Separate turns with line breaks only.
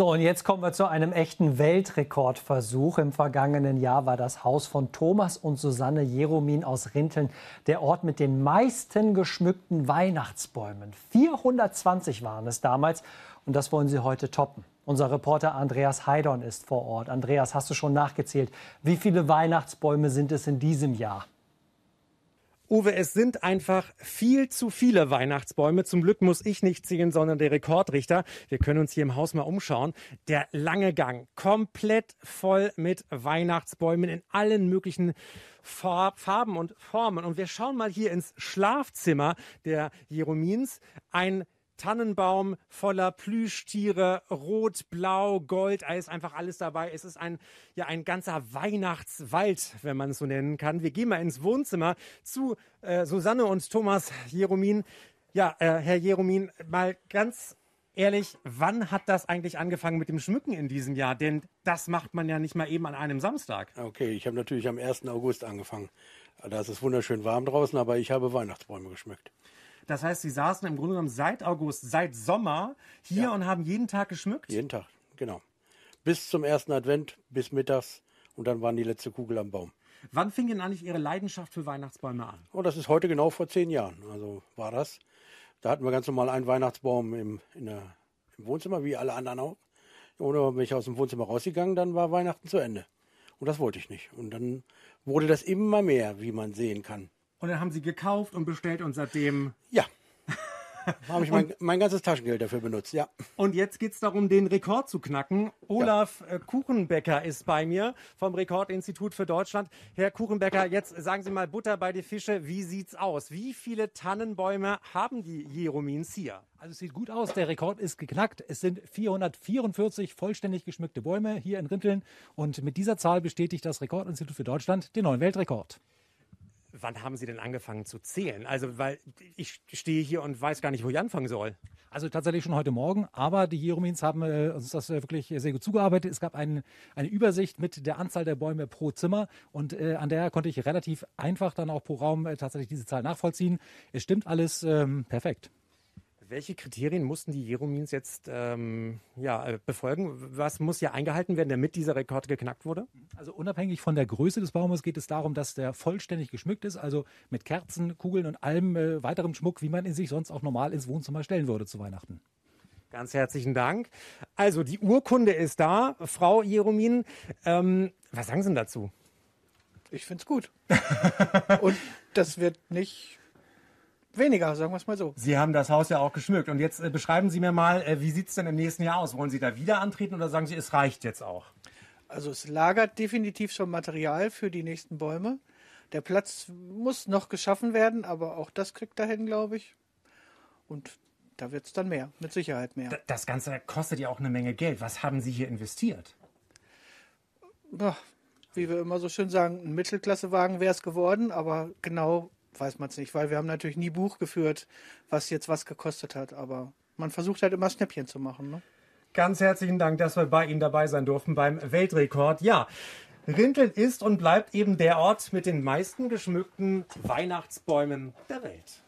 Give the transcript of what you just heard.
So, und jetzt kommen wir zu einem echten Weltrekordversuch. Im vergangenen Jahr war das Haus von Thomas und Susanne Jeromin aus Rinteln der Ort mit den meisten geschmückten Weihnachtsbäumen. 420 waren es damals und das wollen sie heute toppen. Unser Reporter Andreas Heidorn ist vor Ort. Andreas, hast du schon nachgezählt? Wie viele Weihnachtsbäume sind es in diesem Jahr? Uwe, es sind einfach viel
zu viele Weihnachtsbäume. Zum Glück muss ich nicht ziehen, sondern der Rekordrichter. Wir können uns hier im Haus mal umschauen. Der lange Gang, komplett voll mit Weihnachtsbäumen in allen möglichen Farben und Formen. Und wir schauen mal hier ins Schlafzimmer der Jeromins. Ein Tannenbaum voller Plüschtiere, rot, blau, gold, da einfach alles dabei. Es ist ein, ja, ein ganzer Weihnachtswald, wenn man es so nennen kann. Wir gehen mal ins Wohnzimmer zu äh, Susanne und Thomas Jeromin. Ja, äh, Herr Jeromin, mal ganz ehrlich, wann hat das eigentlich angefangen mit dem Schmücken in diesem Jahr? Denn das macht
man ja nicht mal eben an einem Samstag. Okay, ich habe natürlich am 1. August angefangen. Da ist es wunderschön warm draußen, aber ich habe Weihnachtsbäume geschmückt.
Das heißt, sie saßen im Grunde genommen seit August, seit Sommer hier ja. und haben jeden Tag geschmückt? Jeden
Tag, genau. Bis zum ersten Advent, bis mittags und dann waren die letzte Kugel am Baum.
Wann fing denn eigentlich Ihre Leidenschaft für Weihnachtsbäume an?
Oh, das ist heute genau vor zehn Jahren. Also war das. Da hatten wir ganz normal einen Weihnachtsbaum im, der, im Wohnzimmer, wie alle anderen auch. Oder bin ich aus dem Wohnzimmer rausgegangen, dann war Weihnachten zu Ende. Und das wollte ich nicht. Und dann wurde das immer mehr, wie man sehen kann.
Und dann haben sie gekauft und bestellt und seitdem. Ja. Habe ich mein,
mein, ganzes Taschengeld dafür benutzt, ja. Und jetzt geht es darum, den
Rekord zu knacken. Olaf ja. Äh, Kuchenbecker ist bei mir vom Rekordinstitut für Deutschland. Herr Kuchenbecker, jetzt sagen Sie mal Butter bei die Fische. Wie sieht's aus? Wie viele Tannenbäume
haben die Jeromins hier? Also es sieht gut aus, der Rekord ist geknackt. Es sind 444 vollständig geschmückte Bäume hier in Rinteln. Und mit dieser Zahl bestätigt das Rekordinstitut für Deutschland den neuen Weltrekord.
Wann haben Sie denn angefangen zu zählen? Also, weil ich
stehe hier und weiß gar nicht, wo ich anfangen soll. Also tatsächlich schon heute Morgen, aber die Jeromins haben äh, uns das äh, wirklich sehr gut zugearbeitet. Es gab ein, eine Übersicht mit der Anzahl der Bäume pro Zimmer und äh, an der konnte ich relativ einfach dann auch pro Raum äh, tatsächlich diese Zahl nachvollziehen. Es stimmt alles ähm, perfekt.
Welche Kriterien mussten die Jeromins jetzt ähm, ja, äh,
befolgen? Was muss hier eingehalten werden, damit dieser Rekord geknackt wurde? Also unabhängig von der Größe des Baumes geht es darum, dass der vollständig geschmückt ist, also mit Kerzen, Kugeln und allem äh, weiterem Schmuck, wie man ihn sich sonst auch normal ins Wohnzimmer stellen würde zu Weihnachten. Ganz herzlichen Dank. Also
die Urkunde ist da, Frau Jeromin. Ähm, was sagen Sie dazu? Ich finde es gut. und das wird nicht
weniger, sagen wir es mal so.
Sie haben das Haus ja auch geschmückt. Und jetzt äh, beschreiben Sie mir mal, äh, wie sieht es denn im nächsten Jahr aus? Wollen Sie da wieder
antreten oder sagen Sie, es reicht jetzt auch? Also es lagert definitiv schon Material für die nächsten Bäume. Der Platz muss noch geschaffen werden, aber auch das kriegt dahin, glaube ich. Und da wird es dann mehr, mit Sicherheit mehr. das Ganze kostet ja auch eine Menge Geld. Was haben Sie hier investiert? Boah, wie wir immer so schön sagen, ein Mittelklassewagen wäre es geworden, aber genau weiß man es nicht, weil wir haben natürlich nie Buch geführt, was jetzt was gekostet hat, aber man versucht halt immer Schnäppchen zu machen. Ne? Ganz herzlichen
Dank, dass wir bei Ihnen dabei sein durften beim Weltrekord. Ja, Rintel ist und bleibt eben der Ort mit den meisten geschmückten Weihnachtsbäumen der Welt.